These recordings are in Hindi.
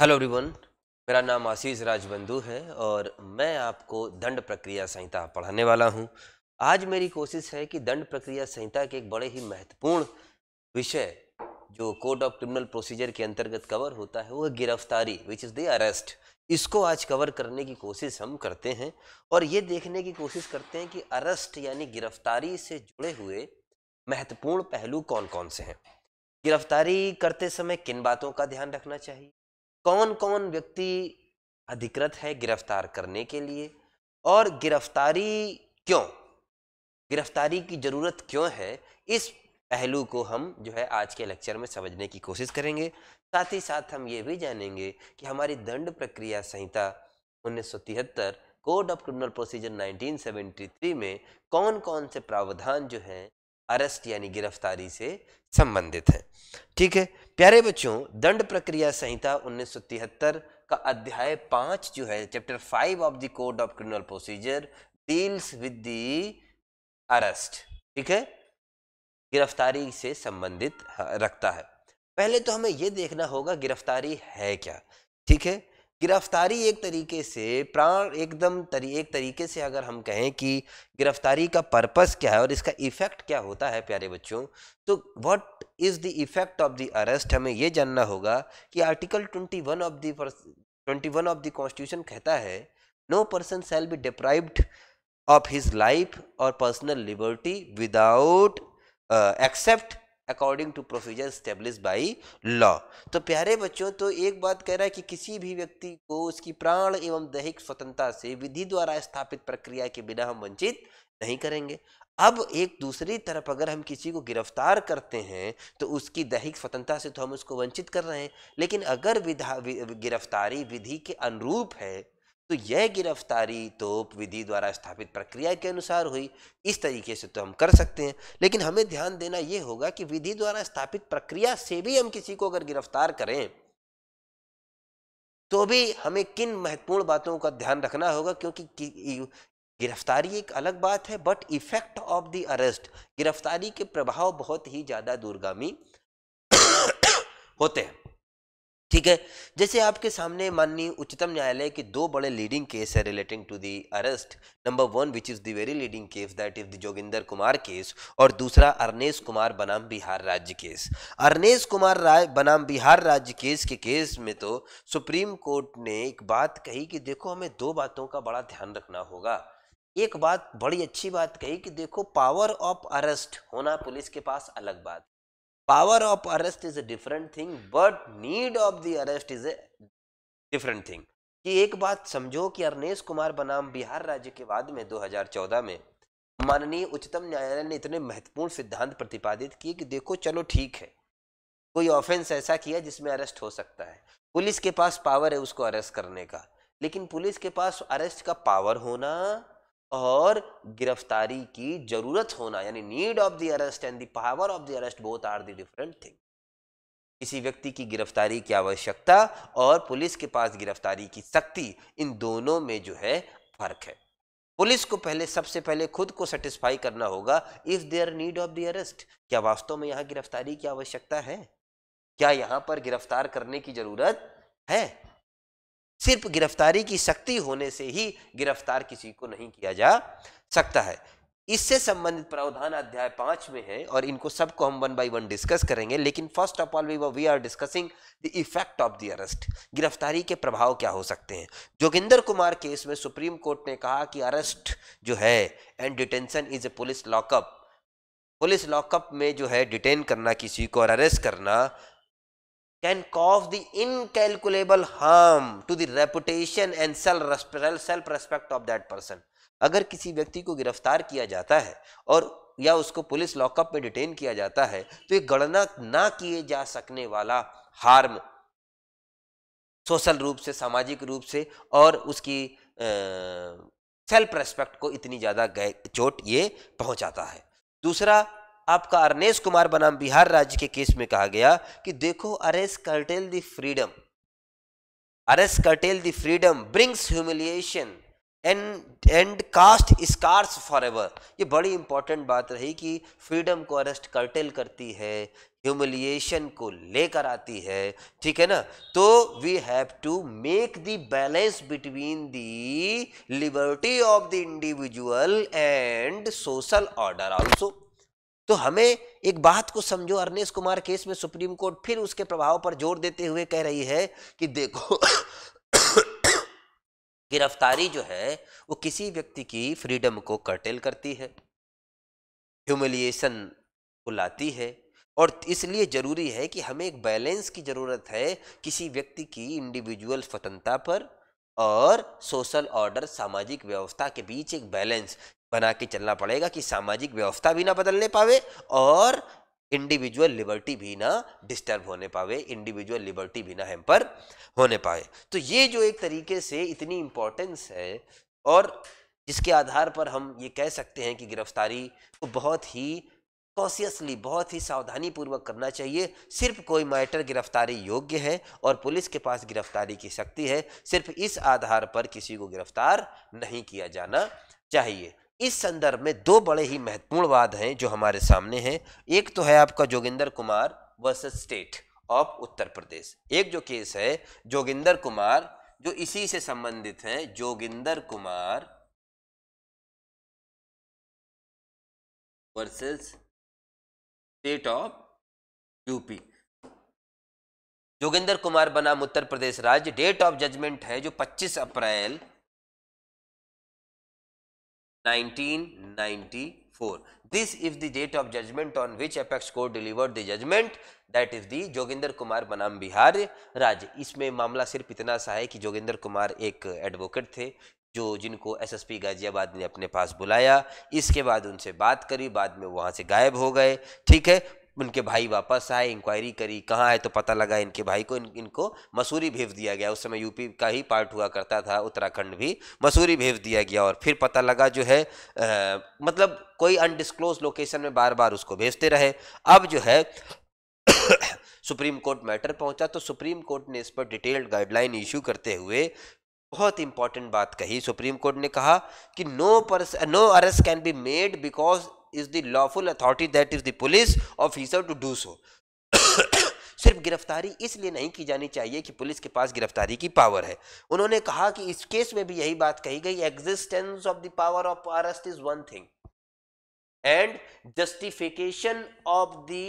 हेलो एवरीवन मेरा नाम आशीष राजबंधु है और मैं आपको दंड प्रक्रिया संहिता पढ़ाने वाला हूं आज मेरी कोशिश है कि दंड प्रक्रिया संहिता के एक बड़े ही महत्वपूर्ण विषय जो कोड ऑफ क्रिमिनल प्रोसीजर के अंतर्गत कवर होता है वो है गिरफ्तारी विच इज़ द अरेस्ट इसको आज कवर करने की कोशिश हम करते हैं और ये देखने की कोशिश करते हैं कि अरेस्ट यानी गिरफ्तारी से जुड़े हुए महत्वपूर्ण पहलू कौन कौन से हैं गिरफ्तारी करते समय किन बातों का ध्यान रखना चाहिए कौन कौन व्यक्ति अधिकृत है गिरफ्तार करने के लिए और गिरफ्तारी क्यों गिरफ्तारी की ज़रूरत क्यों है इस पहलू को हम जो है आज के लेक्चर में समझने की कोशिश करेंगे साथ ही साथ हम ये भी जानेंगे कि हमारी दंड प्रक्रिया संहिता उन्नीस कोड ऑफ क्रिमिनल प्रोसीजर 1973 में कौन कौन से प्रावधान जो हैं अरेस्ट यानी गिरफ्तारी से संबंधित है ठीक है प्यारे बच्चों दंड प्रक्रिया संहिता उन्नीस का अध्याय पांच जो है chapter five of the code of criminal procedure deals with the arrest ठीक है गिरफ्तारी से संबंधित रखता है पहले तो हमें यह देखना होगा गिरफ्तारी है क्या ठीक है गिरफ्तारी एक तरीके से प्राण एकदम तरी, एक तरीके से अगर हम कहें कि गिरफ्तारी का पर्पस क्या है और इसका इफेक्ट क्या होता है प्यारे बच्चों तो what is the effect of the arrest हमें ये जानना होगा कि article 21 of the twenty one of the constitution कहता है no person shall be deprived of his life और personal liberty without except according to procedure establish by law तो प्यारे बच्चों तो एक बात कह रहा है कि किसी भी व्यक्ति को उसकी प्राण एवं दैहिक स्वतंत्रता से विधि द्वारा स्थापित प्रक्रिया के बिना हम वंचित नहीं करेंगे अब एक दूसरी तरफ अगर हम किसी को गिरफ्तार करते हैं तो उसकी दैहिक स्वतंत्रता से तो हम उसको वंचित कर रहे हैं लेकिन अगर विधा गिरफ्तारी विधि के अनुरूप है तो यह गिरफ्तारी तो विधि द्वारा स्थापित प्रक्रिया के अनुसार हुई इस तरीके से तो हम कर सकते हैं लेकिन हमें ध्यान देना यह होगा कि विधि द्वारा स्थापित प्रक्रिया से भी हम किसी को अगर गिरफ्तार करें तो भी हमें किन महत्वपूर्ण बातों का ध्यान रखना होगा क्योंकि गिरफ्तारी एक अलग बात है but effect of the arrest गिरफ्तारी के प्रभाव बहुत ही ज़्यादा दूरगामी होते हैं ठीक है जैसे आपके सामने माननीय उच्चतम न्यायालय के दो बड़े लीडिंग केस है relating to the arrest number one which is the very leading case that is the Joginder Kumar case और दूसरा अरनेश कुमार बनाम बिहार राज्य केस अरनेश कुमार राय बनाम बिहार राज्य केस के केस में तो सुप्रीम कोर्ट ने एक बात कही कि देखो हमें दो बातों का बड़ा ध्यान रखना होगा एक बात बड़ी अच्छी बात कही कि देखो पावर ऑफ अरेस्ट होना पुलिस के पास अलग बात power of arrest is a different thing but need of the arrest is a different thing कि एक बात समझो कि अरनेश कुमार बनाम बिहार राज्य के बाद में 2014 में माननीय उच्चतम न्यायालय ने इतने महत्वपूर्ण सिद्धांत प्रतिपादित किए कि देखो चलो ठीक है कोई ऑफेंस ऐसा किया जिसमें अरेस्ट हो सकता है पुलिस के पास पावर है उसको अरेस्ट करने का लेकिन पुलिस के पास अरेस्ट का पावर होना और गिरफ्तारी की जरूरत होना यानी need of the arrest and the power of the arrest both are the different thing किसी व्यक्ति की गिरफ्तारी की आवश्यकता और पुलिस के पास गिरफ्तारी की शक्ति इन दोनों में जो है फर्क है पुलिस को पहले सबसे पहले खुद को सेटिस्फाई करना होगा if there need of the arrest क्या वास्तव में यहाँ गिरफ्तारी की आवश्यकता है क्या यहाँ पर गिरफ्तार करने की जरूरत है सिर्फ गिरफ्तारी की शक्ति होने से ही गिरफ्तार किसी को नहीं किया जा सकता है इससे संबंधित प्रावधान अध्याय पांच में है और इनको सबको हम वन बाय वन डिस्कस करेंगे लेकिन first of all we we are discussing the effect of the arrest गिरफ्तारी के प्रभाव क्या हो सकते हैं जोगिंदर कुमार केस में सुप्रीम कोर्ट ने कहा कि अरेस्ट जो है and detention is a police lockup police lockup में जो है डिटेन करना किसी को और अरेस्ट करना can cause the incalculable harm to the reputation and self respect of that person अगर किसी व्यक्ति को गिरफ्तार किया जाता है और या उसको पुलिस लॉकअप में डिटेन किया जाता है तो ये गणना ना किए जा सकने वाला हार्म सोशल रूप से सामाजिक रूप से और उसकी सेल्फ रेस्पेक्ट को इतनी ज़्यादा चोट ये पहुंचाता है दूसरा आपका अरनेश कुमार बनाम बिहार राज्य के केस में कहा गया कि देखो arrest curtails the freedom arrest curtails the freedom brings humiliation and and casts scars forever ये बड़ी इंपॉर्टेंट बात रही कि फ्रीडम को अरेस्ट कर्टेल करती है ह्यूमिलिएशन को लेकर आती है ठीक है ना तो we have to make the balance between the liberty of the individual and social order also तो हमें एक बात को समझो अरनेश कुमार केस में सुप्रीम कोर्ट फिर उसके प्रभाव पर जोर देते हुए कह रही है कि देखो गिरफ्तारी जो है वो किसी व्यक्ति की फ्रीडम को कर्टेल करती है ह्यूमिलिएशन को लाती है और इसलिए जरूरी है कि हमें एक बैलेंस की ज़रूरत है किसी व्यक्ति की इंडिविजुअल स्वतंत्रता पर और सोशल ऑर्डर सामाजिक व्यवस्था के बीच एक बैलेंस बना के चलना पड़ेगा कि सामाजिक व्यवस्था भी ना बदलने पावे और इंडिविजुअल लिबर्टी भी ना डिस्टर्ब होने पावे इंडिविजुअल लिबर्टी भी ना हेम्पर होने पाए तो ये जो एक तरीके से इतनी इम्पोर्टेंस है और जिसके आधार पर हम ये कह सकते हैं कि गिरफ्तारी को बहुत ही कॉशियसली बहुत ही सावधानी पूर्वक करना चाहिए सिर्फ कोई मैटर गिरफ्तारी योग्य है और पुलिस के पास गिरफ्तारी की शक्ति है सिर्फ इस आधार पर किसी को गिरफ्तार नहीं किया जाना चाहिए इस संदर्भ में दो बड़े ही महत्वपूर्ण वाद हैं जो हमारे सामने हैं एक तो है आपका Joginder Kumar versus state of Uttar Pradesh एक जो केस है जोगिंदर कुमार जो इसी से संबंधित हैं Joginder Kumar versus state of UP Joginder Kumar बनाम उत्तर प्रदेश राज्य डेट ऑफ जजमेंट है जो 25 अप्रैल 1994. This is the date of judgment on which apex court delivered the judgment that is the Joginder Kumar बनाम बिहार राज्य इसमें मामला सिर्फ इतना सा है कि joginder kumar एक एडवोकेट थे जो जिनको एसएसपी गाजियाबाद ने अपने पास बुलाया इसके बाद उनसे बात करी बाद में वहाँ से गायब हो गए ठीक है उनके भाई वापस आए इंक्वायरी करी कहाँ आए तो पता लगा इनके भाई को इन, इनको मसूरी भेज दिया गया उस समय यूपी का ही पार्ट हुआ करता था उत्तराखंड भी मसूरी भेज दिया गया और फिर पता लगा जो है आ, मतलब कोई अनडिस्क्लोज लोकेशन में बार बार उसको भेजते रहे अब जो है सुप्रीम कोर्ट मैटर पहुंचा तो सुप्रीम कोर्ट ने इस पर डिटेल्ड गाइडलाइन इश्यू करते हुए बहुत इंपॉर्टेंट बात कही सुप्रीम कोर्ट ने कहा कि नो पर्स no arrest can be made because is the lawful authority that is the police officer to do so सिर्फ गिरफ्तारी इसलिए नहीं की जानी चाहिए कि पुलिस के पास गिरफ्तारी की पावर है उन्होंने कहा कि इस केस में भी यही बात कही गई existence of the power of arrest is one thing and justification of the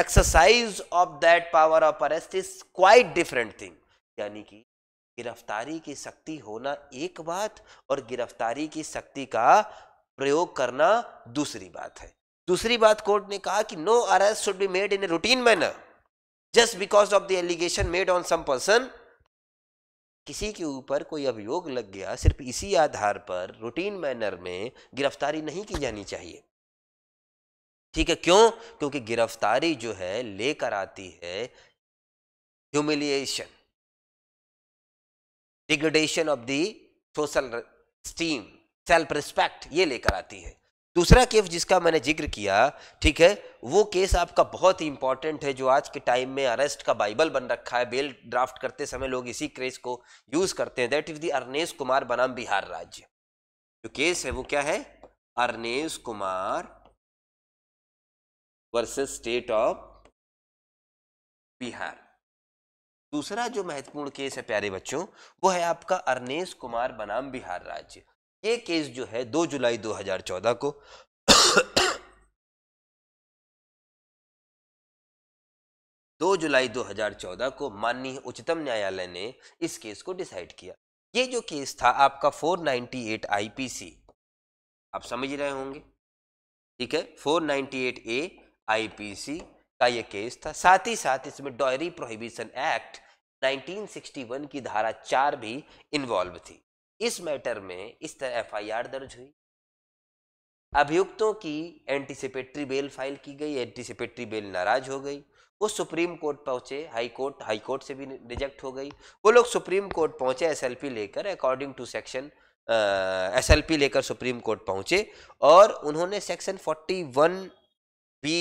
exercise of that power of arrest is quite different thing यानी कि गिरफ्तारी की शक्ति होना एक बात और गिरफ्तारी की शक्ति का प्रयोग करना दूसरी बात है दूसरी बात कोर्ट ने कहा कि no arrest should be made in a routine manner just because of the allegation made on some person किसी के ऊपर कोई अभियोग लग गया सिर्फ इसी आधार पर रूटीन मैनर में गिरफ्तारी नहीं की जानी चाहिए ठीक है क्यों क्योंकि गिरफ्तारी जो है लेकर आती है humiliation degradation of the social esteem self respect ये लेकर आती है दूसरा केस जिसका मैंने जिक्र किया ठीक है वो केस आपका बहुत ही इंपॉर्टेंट है जो आज के टाइम में अरेस्ट का बाइबल बन रखा है बेल ड्राफ्ट करते समय लोग इसी क्रेज को यूज करते हैं that is the Arnesh Kumar बनाम बिहार राज्य जो केस है वो क्या है Arnesh Kumar versus state of Bihar दूसरा जो महत्वपूर्ण केस है प्यारे बच्चों वो है आपका अरनेश कुमार बनाम बिहार राज्य एक केस जो है 2 जुलाई 2014 को दो जुलाई 2014 को माननीय उच्चतम न्यायालय ने इस केस को डिसाइड किया ये जो केस था आपका 498 आईपीसी आप समझ रहे होंगे ठीक है 498 ए आईपीसी का ये केस था साथ ही साथ इसमें डॉयरी प्रोहिबिशन एक्ट 1961 की धारा चार भी इन्वॉल्व थी इस मैटर में इस तरह एफआईआर दर्ज हुई अभियुक्तों की एंटीसिपेटरी बेल फाइल की गई एंटीसिपेटरी बेल नाराज हो गई वो सुप्रीम कोर्ट पहुंचे हाई कोर्ट हाई कोर्ट से भी रिजेक्ट हो गई वो लोग सुप्रीम कोर्ट पहुंचे एसएलपी लेकर अकॉर्डिंग टू सेक्शन एसएलपी लेकर सुप्रीम कोर्ट पहुंचे और उन्होंने सेक्शन 41 बी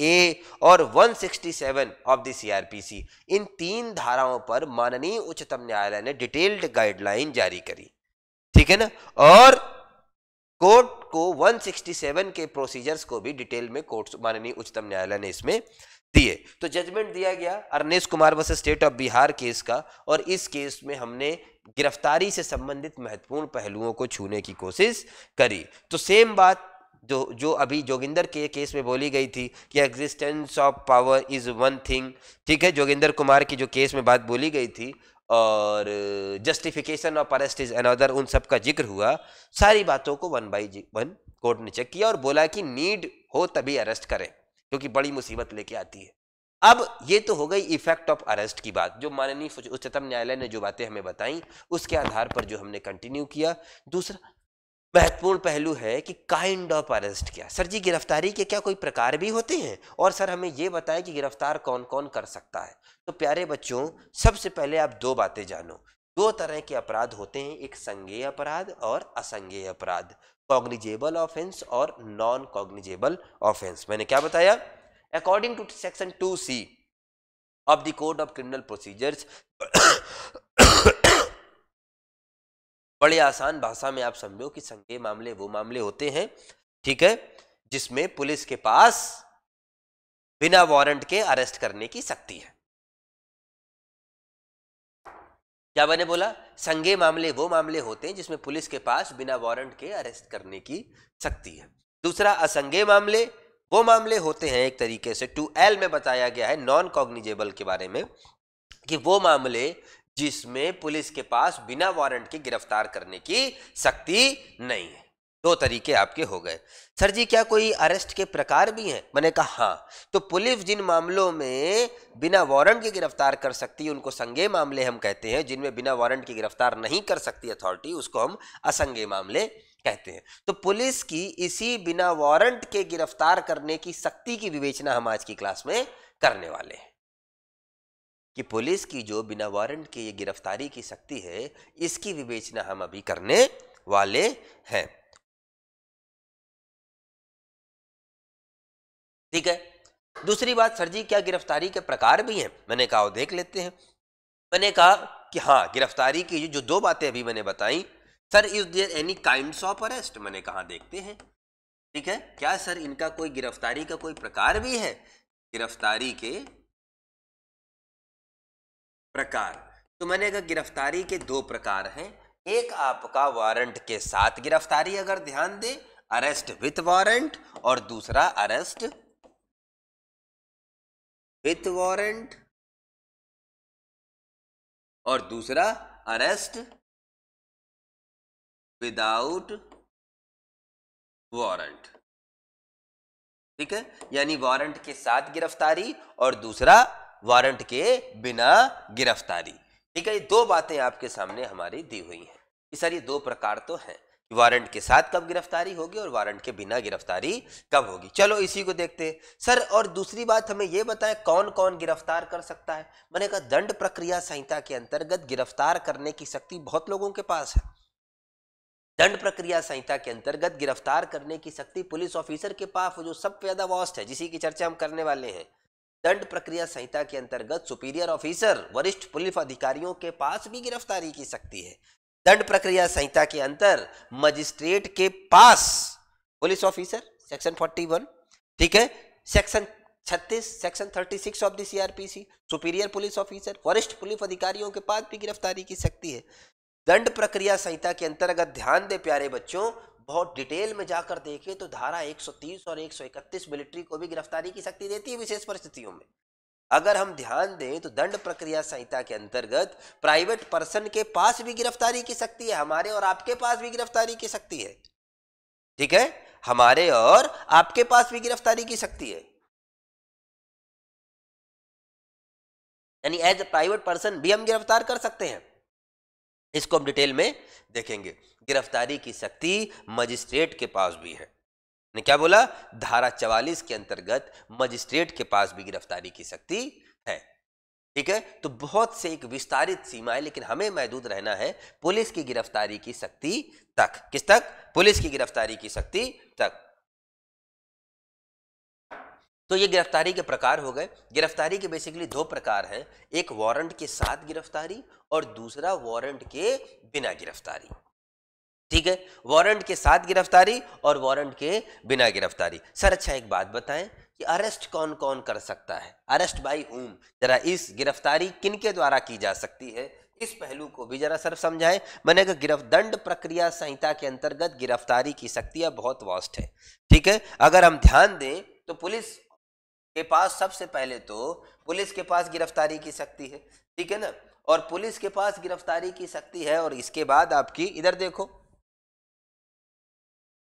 ए और 167 ऑफ द सीआरपीसी इन तीन धाराओं पर माननीय उच्चतम न्यायालय ने डिटेल्ड गाइडलाइन जारी करी ठीक है ना और कोर्ट को 167 के प्रोसीजर्स को भी डिटेल में कोर्ट माननीय उच्चतम न्यायालय ने इसमें दिए तो जजमेंट दिया गया अर्नेश कुमार वर्ष स्टेट ऑफ बिहार केस का और इस केस में हमने गिरफ्तारी से संबंधित महत्वपूर्ण पहलुओं को छूने की कोशिश करी तो सेम बात जो जो अभी जोगिंदर के केस में बोली गई थी कि existence of power is one thing ठीक है जोगिंदर कुमार की जो केस में बात बोली गई थी और justification of arrest is another उन सब का जिक्र हुआ सारी बातों को वन बाई वन कोर्ट ने चेक किया और बोला कि नीड हो तभी अरेस्ट करें क्योंकि बड़ी मुसीबत लेके आती है अब ये तो हो गई इफेक्ट ऑफ अरेस्ट की बात जो माननीय उच्चतम न्यायालय ने जो बातें हमें बताई उसके आधार पर जो हमने कंटिन्यू किया दूसरा महत्वपूर्ण पहलू है कि काइंड ऑफ अरेस्ट क्या सर जी गिरफ्तारी के क्या कोई प्रकार भी होते हैं और सर हमें ये बताएं कि गिरफ्तार कौन कौन कर सकता है तो प्यारे बच्चों सबसे पहले आप दो बातें जानो दो तरह के अपराध होते हैं एक संज्ञेय अपराध और असंज्ञेय अपराध कॉग्निजेबल ऑफेंस और नॉन कॉग्निजेबल ऑफेंस मैंने क्या बताया according to section two C of the code of criminal procedures बड़े आसान भाषा में आप समझो कि संज्ञेय मामले वो मामले होते हैं ठीक है जिसमें पुलिस के पास बिना वारंट के अरेस्ट करने की शक्ति है क्या मैंने बोला संगे मामले वो मामले होते हैं जिसमें पुलिस के पास बिना वारंट के अरेस्ट करने की शक्ति है दूसरा असंगे मामले वो मामले होते हैं एक तरीके से टू एल में बताया गया है नॉन कॉग्निजेबल के बारे में कि वो मामले जिसमें पुलिस के पास बिना वारंट के गिरफ्तार करने की शक्ति नहीं है दो तरीके आपके हो गए सर जी क्या कोई अरेस्ट के प्रकार भी हैं मैंने कहा हाँ तो पुलिस जिन मामलों में बिना वारंट के गिरफ्तार कर सकती है उनको संगे मामले हम कहते हैं जिनमें बिना वारंट की गिरफ्तार नहीं कर सकती अथॉरिटी उसको हम असंगे मामले कहते हैं तो पुलिस की इसी बिना वारंट के गिरफ्तार करने की शक्ति की विवेचना हम आज की क्लास में करने वाले हैं कि पुलिस की जो बिना वारंट के ये गिरफ्तारी की शक्ति है इसकी विवेचना हम अभी करने वाले हैं ठीक है दूसरी बात सर जी क्या गिरफ्तारी के प्रकार भी हैं मैंने कहा वो देख लेते हैं मैंने कहा कि हाँ गिरफ्तारी की जो दो बातें अभी मैंने बताई sir is there any kind of arrest मैंने कहा देखते हैं ठीक है क्या सर इनका कोई गिरफ्तारी का कोई प्रकार भी है गिरफ्तारी के प्रकार तो मैंने कहा गिरफ्तारी के दो प्रकार हैं एक आपका वारंट के साथ गिरफ्तारी अगर ध्यान दे अरेस्ट विथ वारंट और दूसरा अरेस्ट विथ वारंट और दूसरा अरेस्ट विदाउट वारंट ठीक है यानी वारंट के साथ गिरफ्तारी और दूसरा वारंट के बिना गिरफ्तारी ठीक है ये दो बातें आपके सामने हमारी दी हुई हैं ये दो प्रकार तो हैं वारंट के साथ कब गिरफ्तारी होगी और वारंट के बिना गिरफ्तारी कब होगी चलो इसी को देखते हैं सर और दूसरी बात हमें ये बताएं कौन कौन गिरफ्तार कर सकता है मैंने कहा दंड प्रक्रिया संहिता के अंतर्गत गिरफ्तार करने की शक्ति बहुत लोगों के पास है दंड प्रक्रिया संहिता के अंतर्गत गिरफ्तार करने की शक्ति पुलिस ऑफिसर के पास जो सब पैदावास्त है जिसी की चर्चा हम करने वाले हैं दंड प्रक्रिया संहिता के अंतर्गत सुपीरियर ऑफिसर वरिष्ठ पुलिस अधिकारियों के पास भी गिरफ्तारी की सकती है दंड प्रक्रिया संहिता के अंतर मजिस्ट्रेट के पास पुलिस ऑफिसर सेक्शन 41 ठीक है सेक्शन छत्तीस section thirty six of the CrPC superior police officer वरिष्ठ पुलिस अधिकारियों के पास भी गिरफ्तारी की सकती है दंड प्रक्रिया संहिता के अंतर्गत ध्यान दे प्यारे बच्चों बहुत डिटेल में जाकर देखें तो धारा 130 और 131 मिलिट्री को भी गिरफ्तारी की शक्ति देती है विशेष परिस्थितियों में अगर हम ध्यान दें तो दंड प्रक्रिया संहिता के अंतर्गत प्राइवेट पर्सन के पास भी गिरफ्तारी की शक्ति है हमारे और आपके पास भी गिरफ्तारी की शक्ति है ठीक है हमारे और आपके पास भी गिरफ्तारी की शक्ति है यानी एज ए प्राइवेट पर्सन भी हम गिरफ्तार कर सकते हैं इसको हम डिटेल में देखेंगे गिरफ्तारी की शक्ति मजिस्ट्रेट के पास भी है ने क्या बोला धारा चवालीस के अंतर्गत मजिस्ट्रेट के पास भी गिरफ्तारी की शक्ति है ठीक है तो बहुत से एक विस्तारित सीमा है लेकिन हमें महदूद रहना है पुलिस की गिरफ्तारी की शक्ति तक किस तक पुलिस की गिरफ्तारी की शक्ति तक तो ये गिरफ्तारी के प्रकार हो गए गिरफ्तारी के बेसिकली दो प्रकार हैं एक वारंट के साथ गिरफ्तारी और दूसरा वारंट के बिना गिरफ्तारी ठीक है वारंट के साथ गिरफ्तारी और वारंट के बिना गिरफ्तारी सर अच्छा एक बात बताएं कि अरेस्ट कौन कौन कर सकता है अरेस्ट बाई होम जरा इस गिरफ्तारी किन के द्वारा की जा सकती है इस पहलू को भी जरा सर समझाएं मैंने कहा गिरफ दंड प्रक्रिया संहिता के अंतर्गत गिरफ्तारी की शक्तियां बहुत वास्ट है ठीक है अगर हम ध्यान दें तो पुलिस के पास सबसे पहले तो पुलिस के पास गिरफ्तारी की शक्ति है ठीक है ना और पुलिस के पास गिरफ्तारी की शक्ति है और इसके बाद आपकी इधर देखो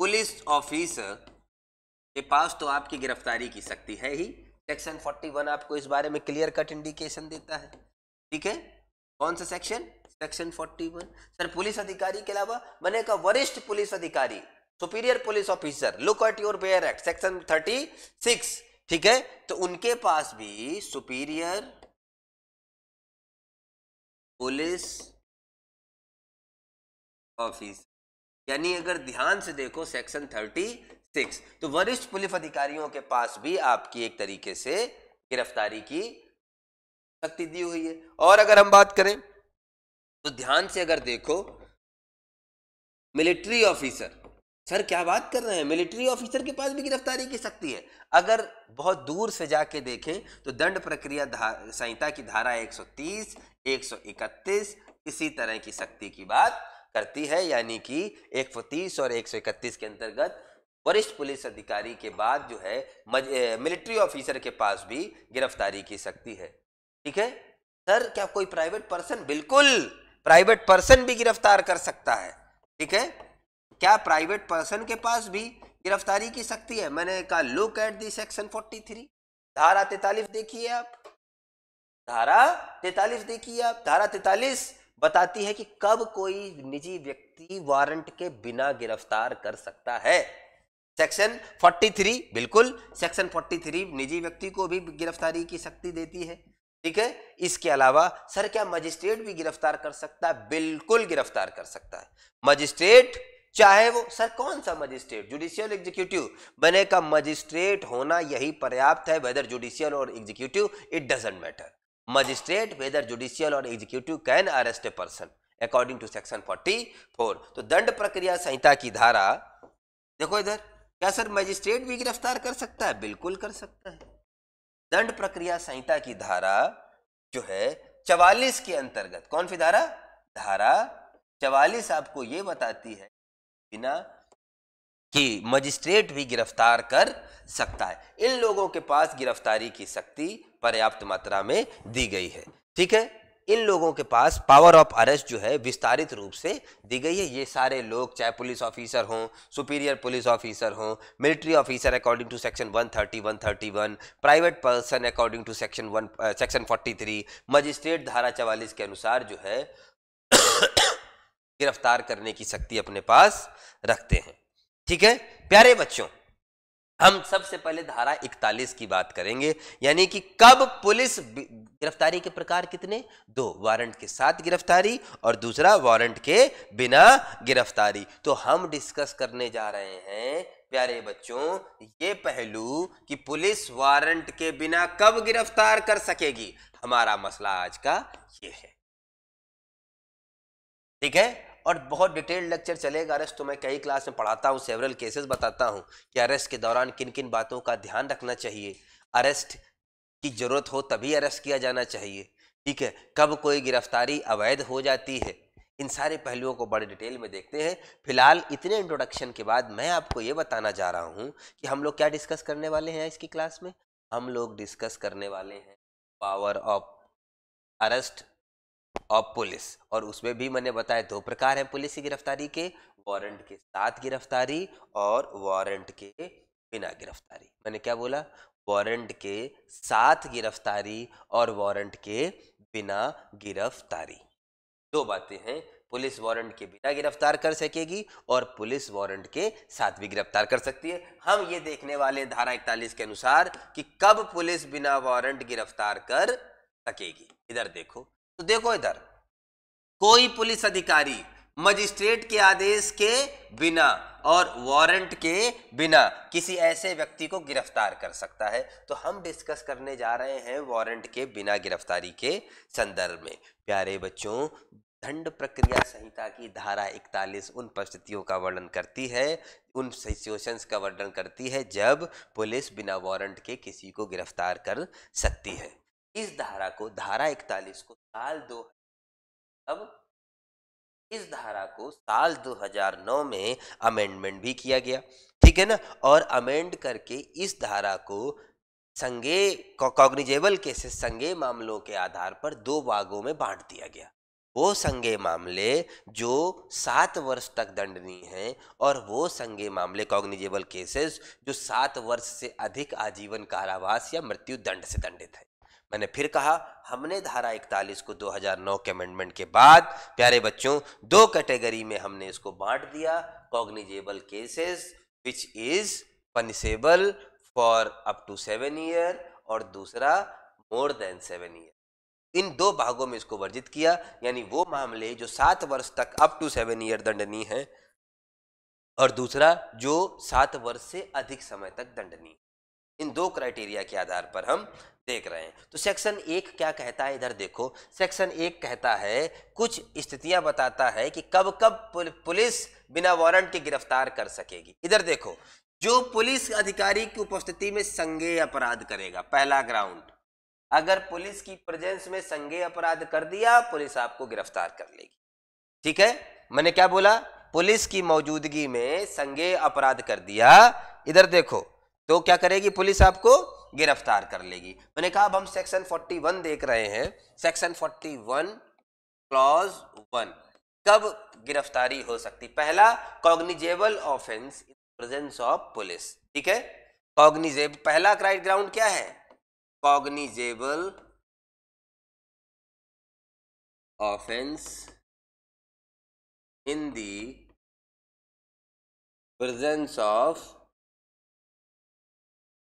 पुलिस ऑफिसर के पास तो आपकी गिरफ्तारी की शक्ति है ही सेक्शन 41 आपको इस बारे में क्लियर कट इंडिकेशन देता है ठीक है कौन सा सेक्शन सेक्शन 41 सर पुलिस अधिकारी के अलावा मैंने कहा वरिष्ठ पुलिस अधिकारी superior police officer look at your bare act section thirty six ठीक है तो उनके पास भी सुपीरियर पुलिस ऑफिस यानी अगर ध्यान से देखो सेक्शन थर्टी सिक्स तो वरिष्ठ पुलिस अधिकारियों के पास भी आपकी एक तरीके से गिरफ्तारी की शक्ति दी हुई है और अगर हम बात करें तो ध्यान से अगर देखो मिलिट्री ऑफिसर सर क्या बात कर रहे हैं मिलिट्री ऑफिसर के पास भी गिरफ्तारी की सकती है अगर बहुत दूर से जाके देखें तो दंड प्रक्रिया संहिता की धारा 130, 131 इसी तरह की सख्ती की बात करती है यानी कि 130 और 131 के अंतर्गत वरिष्ठ पुलिस अधिकारी के बाद जो है मिलिट्री ऑफिसर के पास भी गिरफ्तारी की सकती है ठीक है सर क्या कोई प्राइवेट पर्सन बिल्कुल प्राइवेट पर्सन भी गिरफ्तार कर सकता है ठीक है क्या प्राइवेट पर्सन के पास भी गिरफ्तारी की शक्ति है मैंने कहा लुक एट दी सेक्शन 43 धारा तैतालीस देखिए आप धारा तैतालीस देखिए आप धारा तैतालीस बताती है कि कब कोई निजी व्यक्ति वारंट के बिना गिरफ्तार कर सकता है सेक्शन 43 बिल्कुल सेक्शन 43 निजी व्यक्ति को भी गिरफ्तारी की शक्ति देती है ठीक है इसके अलावा सर क्या मजिस्ट्रेट भी गिरफ्तार कर सकता है बिल्कुल गिरफ्तार कर सकता है मजिस्ट्रेट चाहे वो सर कौन सा मजिस्ट्रेट जुडिशियल एग्जीक्यूटिव बने का मजिस्ट्रेट होना यही पर्याप्त है वेदर जुडिशियल और executive it doesn't matter magistrate whether judicial और executive can arrest a person according to section forty four तो दंड प्रक्रिया संहिता की धारा देखो इधर क्या सर मजिस्ट्रेट भी गिरफ्तार कर सकता है बिल्कुल कर सकता है दंड प्रक्रिया संहिता की धारा जो है चवालीस के अंतर्गत कौन सी धारा धारा चवालीस आपको ये बताती है बिना कि मजिस्ट्रेट भी गिरफ्तार कर सकता है इन लोगों के पास गिरफ्तारी की शक्ति पर्याप्त मात्रा में दी गई है ठीक है इन लोगों के पास पावर ऑफ अरेस्ट जो है विस्तारित रूप से दी गई है ये सारे लोग चाहे पुलिस ऑफिसर हों सुपीरियर पुलिस ऑफिसर हों military officer according to section 130 131 private person according to section one section 43 magistrate धारा चवालीस के अनुसार जो है गिरफ्तार करने की शक्ति अपने पास रखते हैं ठीक है प्यारे बच्चों हम सबसे पहले धारा 41 की बात करेंगे यानी कि कब पुलिस गिरफ्तारी के प्रकार कितने दो वारंट के साथ गिरफ्तारी और दूसरा वारंट के बिना गिरफ्तारी तो हम डिस्कस करने जा रहे हैं प्यारे बच्चों ये पहलू कि पुलिस वारंट के बिना कब गिरफ्तार कर सकेगी हमारा मसला आज का ये है ठीक है और बहुत डिटेल्ड लेक्चर चलेगा अरेस्ट तो मैं कई क्लास में पढ़ाता हूँ सेवरल केसेस बताता हूँ कि अरेस्ट के दौरान किन किन बातों का ध्यान रखना चाहिए अरेस्ट की ज़रूरत हो तभी अरेस्ट किया जाना चाहिए ठीक है कब कोई गिरफ्तारी अवैध हो जाती है इन सारे पहलुओं को बड़े डिटेल में देखते हैं फिलहाल इतने इंट्रोडक्शन के बाद मैं आपको ये बताना जा रहा हूँ कि हम लोग क्या डिस्कस करने वाले हैं इसकी क्लास में हम लोग डिस्कस करने वाले हैं power of arrest of police और उसमें भी मैंने बताया दो प्रकार हैं पुलिस की गिरफ्तारी के वारंट के साथ गिरफ्तारी और वारंट के बिना गिरफ्तारी मैंने क्या बोला वारंट के साथ गिरफ्तारी और वारंट के बिना गिरफ्तारी दो बातें हैं पुलिस वारंट के बिना गिरफ्तार कर सकेगी और पुलिस वारंट के साथ भी गिरफ्तार कर सकती है हम ये देखने वाले धारा इकतालीस के अनुसार कि कब पुलिस बिना वारंट गिरफ्तार कर सकेगी इधर देखो तो देखो इधर कोई पुलिस अधिकारी मजिस्ट्रेट के आदेश के बिना और वारंट के बिना किसी ऐसे व्यक्ति को गिरफ्तार कर सकता है तो हम डिस्कस करने जा रहे हैं वारंट के बिना गिरफ्तारी के संदर्भ में प्यारे बच्चों दंड प्रक्रिया संहिता की धारा 41 उन परिस्थितियों का वर्णन करती है उन सिचुएशंस का वर्णन करती है जब पुलिस बिना वारंट के किसी को गिरफ्तार कर सकती है इस धारा को धारा इकतालीस को साल दो अब इस धारा को साल 2009 में अमेंडमेंट भी किया गया ठीक है ना और अमेंड करके इस धारा को संगे कॉग्निजेबल केसेस संगे मामलों के आधार पर दो भागों में बांट दिया गया वो संगे मामले जो सात वर्ष तक दंडनीय हैं और वो संगे मामले कॉग्निजेबल केसेस जो सात वर्ष से अधिक आजीवन कारावास या मृत्यु दंड से दंडित है मैंने फिर कहा हमने धारा 41 को 2009 के अमेंडमेंट के बाद प्यारे बच्चों दो कैटेगरी में हमने इसको बांट दिया cognizable cases which is punishable for up to seven year और दूसरा मोर देन सेवन ईयर इन दो भागों में इसको वर्जित किया यानी वो मामले जो सात वर्ष तक अप टू सेवन ईयर दंडनीय है और दूसरा जो सात वर्ष से अधिक समय तक दंडनीय इन दो क्राइटेरिया के आधार पर हम देख रहे हैं तो सेक्शन एक क्या कहता है इधर देखो सेक्शन एक कहता है कुछ स्थितियां बताता है कि कब कब पुलिस बिना वारंट के गिरफ्तार कर सकेगी इधर देखो जो पुलिस अधिकारी की उपस्थिति में संगे अपराध करेगा पहला ग्राउंड अगर पुलिस की प्रेजेंस में संगे अपराध कर दिया पुलिस आपको गिरफ्तार कर लेगी ठीक है मैंने क्या बोला पुलिस की मौजूदगी में संगे अपराध कर दिया इधर देखो तो क्या करेगी पुलिस आपको गिरफ्तार कर लेगी मैंने कहा अब हम सेक्शन 41 देख रहे हैं सेक्शन 41 क्लॉज वन कब गिरफ्तारी हो सकती पहला cognizable offence in presence of police ठीक है कॉग्निजेब पहला क्राइट ग्राउंड क्या है cognizable offence in the presence of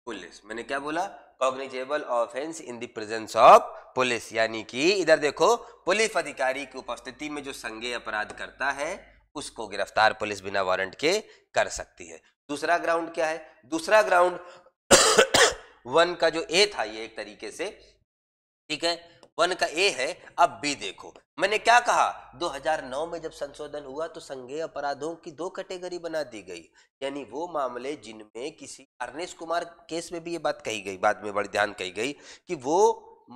police मैंने क्या बोला cognizable offence in the presence of police यानी कि इधर देखो पुलिस अधिकारी की उपस्थिति में जो संज्ञेय अपराध करता है उसको गिरफ्तार पुलिस बिना वारंट के कर सकती है दूसरा ग्राउंड क्या है दूसरा ग्राउंड वन का जो ए था ये एक तरीके से ठीक है वन का ए है अब बी देखो मैंने क्या कहा 2009 में जब संशोधन हुआ तो संज्ञेय अपराधों की दो कैटेगरी बना दी गई यानी वो मामले जिनमें किसी अर्नेश कुमार केस में भी ये बात कही गई बाद में बड़ी ध्यान कही गई कि वो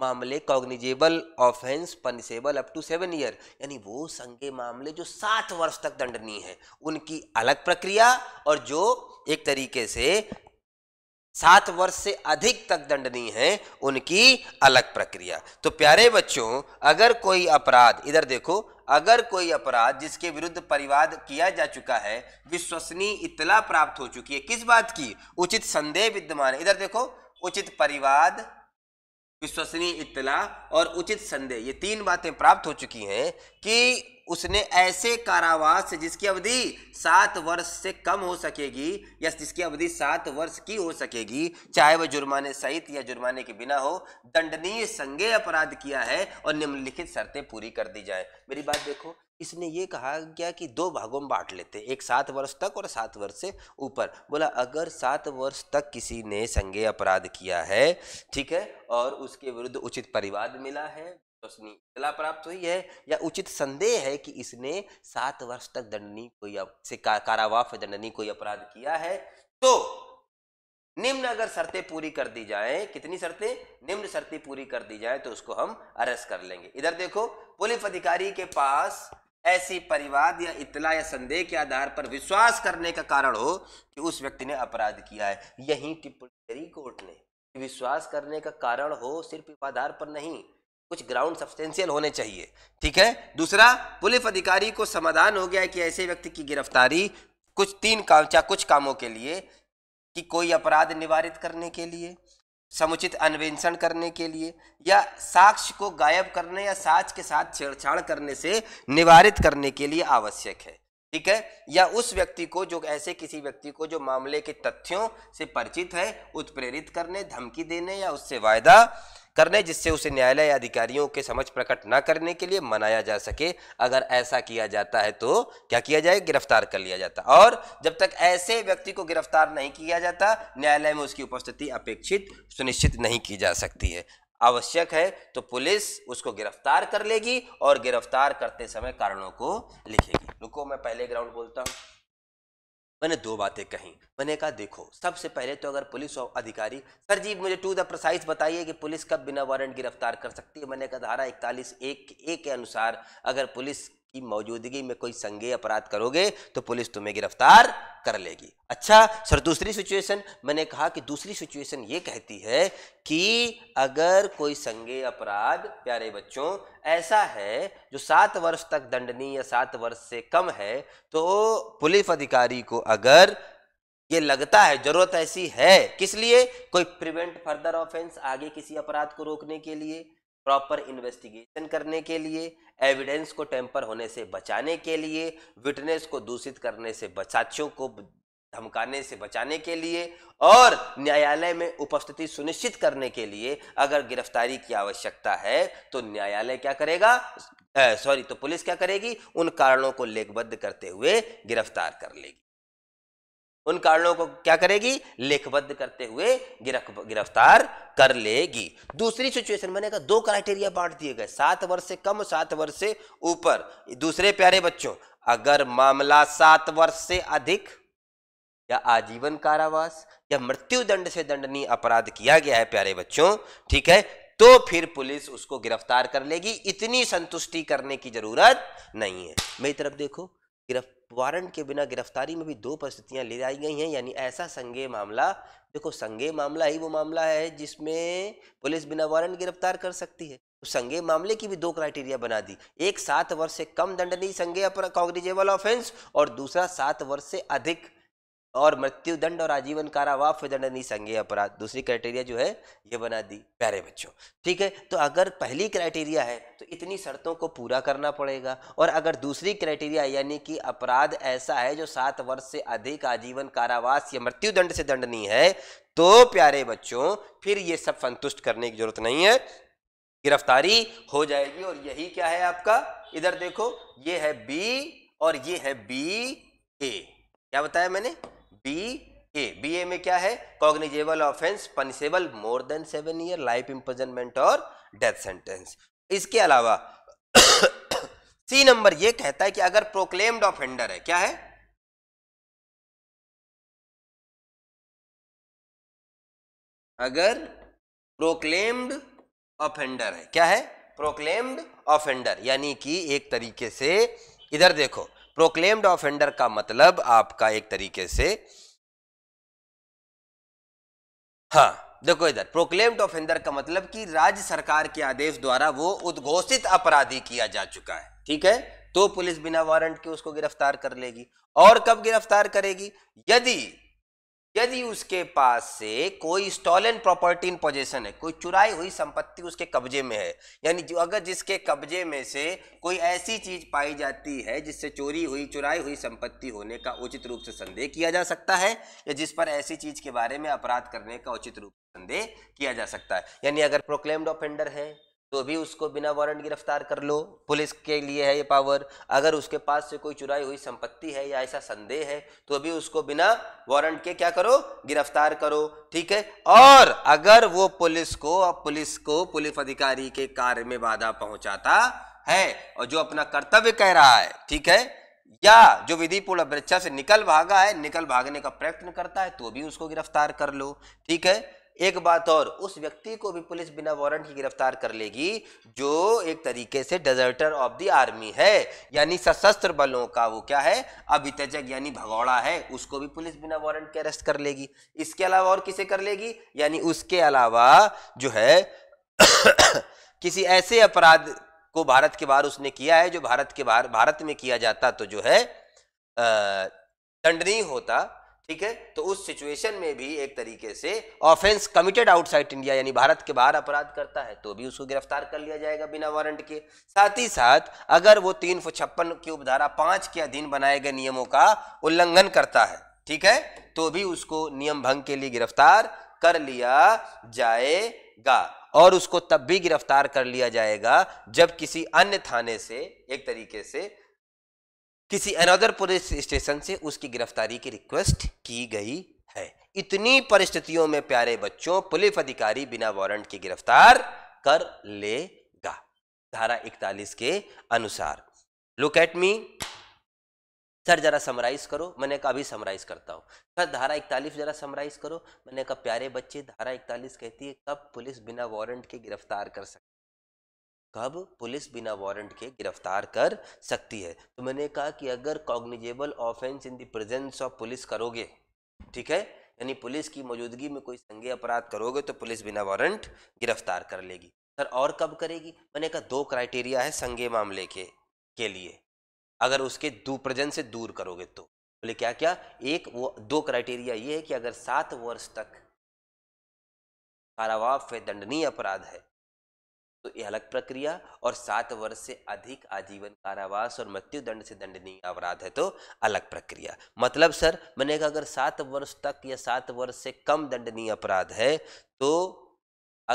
मामले cognizable offence punishable up to seven year यानी वो संगे मामले जो सात वर्ष तक दंडनीय है उनकी अलग प्रक्रिया और जो एक तरीके से सात वर्ष से अधिक तक दंडनीय है उनकी अलग प्रक्रिया तो प्यारे बच्चों अगर कोई अपराध इधर देखो अगर कोई अपराध जिसके विरुद्ध परिवाद किया जा चुका है विश्वसनीय इतला प्राप्त हो चुकी है किस बात की उचित संदेह विद्यमान इधर देखो उचित परिवाद विश्वसनीय इतला और उचित संदेह ये तीन बातें प्राप्त हो चुकी हैं कि उसने ऐसे कारावास जिसकी अवधि सात वर्ष से कम हो सकेगी या जिसकी अवधि सात वर्ष की हो सकेगी चाहे वह जुर्माने सहित या जुर्माने के बिना हो दंडनीय संज्ञेय अपराध किया है और निम्नलिखित शर्तें पूरी कर दी जाए मेरी बात देखो इसने ये कहा गया कि दो भागों में बांट लेते एक सात वर्ष तक और सात वर्ष से ऊपर बोला अगर सात वर्ष तक किसी ने संज्ञेय अपराध किया है ठीक है और उसके विरुद्ध उचित परिवाद मिला है तो इतला प्राप्त हुई है या उचित संदेह है कि इसने सात वर्ष तक दंडनीय कोई से का, दंडनीय कोई अपराध किया है तो निम्न अगर शर्तें पूरी कर दी जाए कितनी शर्तें निम्न शर्तें पूरी कर दी जाए तो उसको हम अरेस्ट कर लेंगे इधर देखो पुलिस अधिकारी के पास ऐसी परिवाद या इतला या संदेह के आधार पर विश्वास करने का कारण हो कि उस व्यक्ति ने अपराध किया है यही टिप्पणी कोर्ट ने विश्वास करने का कारण हो सिर्फ आधार पर नहीं कुछ ग्राउंड सब्सटेंशियल होने चाहिए ठीक है दूसरा पुलिस अधिकारी को समाधान हो गया है कि ऐसे व्यक्ति की गिरफ्तारी कुछ तीन काम चाहे कुछ कामों के लिए कि कोई अपराध निवारित करने के लिए समुचित अन्वेषण करने के लिए या साक्ष्य को गायब करने या साक्ष के साथ छेड़छाड़ करने से निवारित करने के लिए आवश्यक है ठीक है या उस व्यक्ति को जो ऐसे किसी व्यक्ति को जो मामले के तथ्यों से परिचित है उत्प्रेरित करने धमकी देने या उससे वायदा करने जिससे उसे न्यायालय या अधिकारियों के समझ प्रकट न करने के लिए मनाया जा सके अगर ऐसा किया जाता है तो क्या किया जाए गिरफ्तार कर लिया जाता और जब तक ऐसे व्यक्ति को गिरफ्तार नहीं किया जाता न्यायालय में उसकी उपस्थिति अपेक्षित सुनिश्चित नहीं की जा सकती है आवश्यक है तो पुलिस उसको गिरफ्तार कर लेगी और गिरफ्तार करते समय कारणों को लिखेगी रुको मैं पहले ग्राउंड बोलता हूँ मैंने दो बातें कही मैंने कहा देखो सबसे पहले तो अगर पुलिस अधिकारी सर जी मुझे टू द प्रोसाइज बताइए कि पुलिस कब बिना वारंट गिरफ्तार कर सकती है मैंने कहा धारा इकतालीस एक ए के अनुसार अगर पुलिस की मौजूदगी में कोई संज्ञेय अपराध करोगे तो पुलिस तुम्हें गिरफ्तार कर लेगी अच्छा सर दूसरी सिचुएशन मैंने कहा कि दूसरी सिचुएशन ये कहती है कि अगर कोई संज्ञेय अपराध प्यारे बच्चों ऐसा है जो सात वर्ष तक दंडनीय या सात वर्ष से कम है तो पुलिस अधिकारी को अगर ये लगता है जरूरत ऐसी है किस लिए कोई प्रिवेंट फर्दर ऑफेंस आगे किसी अपराध को रोकने के लिए प्रॉपर इन्वेस्टिगेशन करने के लिए एविडेंस को टेम्पर होने से बचाने के लिए विटनेस को दूषित करने से बचाचों को धमकाने से बचाने के लिए और न्यायालय में उपस्थिति सुनिश्चित करने के लिए अगर गिरफ्तारी की आवश्यकता है तो न्यायालय क्या करेगा सॉरी तो पुलिस क्या करेगी उन कारणों को लेखबद्ध करते हुए गिरफ्तार कर लेगी उन कारणों को क्या करेगी लेखबद्ध करते हुए गिरफ्तार कर लेगी दूसरी सिचुएशन मैंने कहा दो क्राइटेरिया बांट दिए गए सात वर्ष से कम सात वर्ष से ऊपर दूसरे प्यारे बच्चों अगर मामला सात वर्ष से अधिक या आजीवन कारावास या मृत्यु दंड से दंडनीय अपराध किया गया है प्यारे बच्चों ठीक है तो फिर पुलिस उसको गिरफ्तार कर लेगी इतनी संतुष्टि करने की जरूरत नहीं है मेरी तरफ देखो गिरफ्त वारंट के बिना गिरफ्तारी में भी दो परिस्थितियां ले आई गई हैं यानी ऐसा संगे मामला देखो संगे मामला ही वो मामला है जिसमें पुलिस बिना वारंट गिरफ्तार कर सकती है तो संगे मामले की भी दो क्राइटेरिया बना दी एक सात वर्ष से कम दंडनीय संगे पर कांग्रेजेबल ऑफेंस और दूसरा सात वर्ष से अधिक और मृत्यु दंड और आजीवन कारावास दंडनीय संज्ञेय अपराध दूसरी क्राइटेरिया जो है ये बना दी प्यारे बच्चों ठीक है तो अगर पहली क्राइटेरिया है तो इतनी शर्तों को पूरा करना पड़ेगा और अगर दूसरी क्राइटेरिया यानी कि अपराध ऐसा है जो सात वर्ष से अधिक आजीवन कारावास या मृत्यु दंड से दंडनीय है तो प्यारे बच्चों फिर ये सब संतुष्ट करने की जरूरत नहीं है गिरफ्तारी हो जाएगी और यही क्या है आपका इधर देखो ये है बी और ये है बी ए क्या बताया मैंने बी ए बी ए में क्या है cognizable offence punishable more than seven year life imprisonment और डेथ सेंटेंस इसके अलावा सी नंबर ये कहता है कि अगर प्रोक्लेम्ड ऑफेंडर है क्या है अगर प्रोक्लेम्ड ऑफेंडर है क्या है प्रोक्लेम्ड ऑफेंडर यानी कि एक तरीके से इधर देखो प्रोक्लेम्ड ऑफेंडर का मतलब आपका एक तरीके से हाँ देखो इधर प्रोक्लेम्ड ऑफेंडर का मतलब कि राज्य सरकार के आदेश द्वारा वो उद्घोषित अपराधी किया जा चुका है ठीक है तो पुलिस बिना वारंट के उसको गिरफ्तार कर लेगी और कब गिरफ्तार करेगी यदि यदि उसके पास से कोई स्टॉलन प्रॉपर्टी इन पोजेशन है कोई चुराई हुई संपत्ति उसके कब्जे में है यानी जो अगर जिसके कब्जे में से कोई ऐसी चीज पाई जाती है जिससे चोरी हुई चुराई हुई संपत्ति होने का उचित रूप से संदेह किया जा सकता है या जिस पर ऐसी चीज के बारे में अपराध करने का उचित रूप से संदेह किया जा सकता है यानी अगर प्रोक्लेम्ड ऑफेंडर है तो भी उसको बिना वारंट गिरफ्तार कर लो पुलिस के लिए है ये पावर अगर उसके पास से कोई चुराई हुई संपत्ति है या ऐसा संदेह है तो भी उसको बिना वारंट के क्या करो गिरफ्तार करो ठीक है और अगर वो पुलिस को पुलिस को पुलिस अधिकारी के कार्य में बाधा पहुंचाता है और जो अपना कर्तव्य कह रहा है ठीक है या जो विधिपूर्ण अभ्रक्षा से निकल भागा है निकल भागने का प्रयत्न करता है तो भी उसको गिरफ्तार कर लो ठीक है एक बात और उस व्यक्ति को भी पुलिस बिना वारंट ही गिरफ्तार कर लेगी जो एक तरीके से डेजर्टर ऑफ द आर्मी है यानी सशस्त्र बलों का वो क्या है अभित्यजक यानी भगौड़ा है उसको भी पुलिस बिना वारंट के अरेस्ट कर लेगी इसके अलावा और किसे कर लेगी यानी उसके अलावा जो है किसी ऐसे अपराध को भारत के बाहर उसने किया है जो भारत के बाहर भारत में किया जाता तो जो है दंडनीय होता ठीक है तो उस सिचुएशन में भी एक तरीके से ऑफेंस कमिटेड आउटसाइड इंडिया यानी भारत के बाहर अपराध करता है तो भी उसको गिरफ्तार कर लिया जाएगा बिना वारंट के साथ ही साथ अगर वो तीन सौ छप्पन की उपधारा पांच के अधीन बनाए गए नियमों का उल्लंघन करता है ठीक है तो भी उसको नियम भंग के लिए गिरफ्तार कर लिया जाएगा और उसको तब भी गिरफ्तार कर लिया जाएगा जब किसी अन्य थाने से एक तरीके से किसी अनदर पुलिस स्टेशन से उसकी गिरफ्तारी की रिक्वेस्ट की गई है इतनी परिस्थितियों में प्यारे बच्चों पुलिस अधिकारी बिना वारंट के गिरफ्तार कर लेगा धारा इकतालीस के अनुसार लुक एट मी सर जरा समराइज करो मैंने कहा अभी समराइज करता हूँ सर धारा इकतालीस जरा समराइज करो मैंने कहा प्यारे बच्चे धारा इकतालीस कहती है कब पुलिस बिना वारंट के गिरफ्तार कर सकती कब पुलिस बिना वारंट के गिरफ्तार कर सकती है तो मैंने कहा कि अगर cognizable offence in the presence of police करोगे ठीक है यानी पुलिस की मौजूदगी में कोई संज्ञा अपराध करोगे तो पुलिस बिना वारंट गिरफ्तार कर लेगी सर और कब करेगी मैंने कहा दो क्राइटेरिया है संज्ञे मामले के के लिए अगर उसके दू प्रजेंस से दूर करोगे तो बोले क्या क्या एक वो दो क्राइटेरिया ये है कि अगर सात वर्ष तक कारावाफ दंडनीय अपराध है तो यह अलग प्रक्रिया और सात वर्ष से अधिक आजीवन कारावास और मृत्यु दंड से दंडनीय अपराध है तो अलग प्रक्रिया मतलब सर मैंने कहा अगर सात वर्ष तक या सात वर्ष से कम दंडनीय अपराध है तो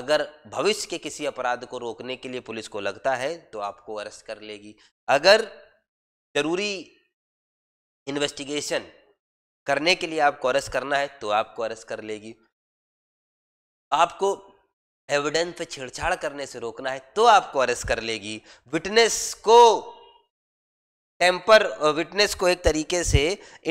अगर भविष्य के किसी अपराध को रोकने के लिए पुलिस को लगता है तो आपको अरेस्ट कर लेगी अगर जरूरी इन्वेस्टिगेशन करने के लिए आपको अरेस्ट करना है तो आपको अरेस्ट कर लेगी आपको एविडेंस पे छेड़छाड़ करने से रोकना है तो आपको अरेस्ट कर लेगी विटनेस को टेम्पर विटनेस को एक तरीके से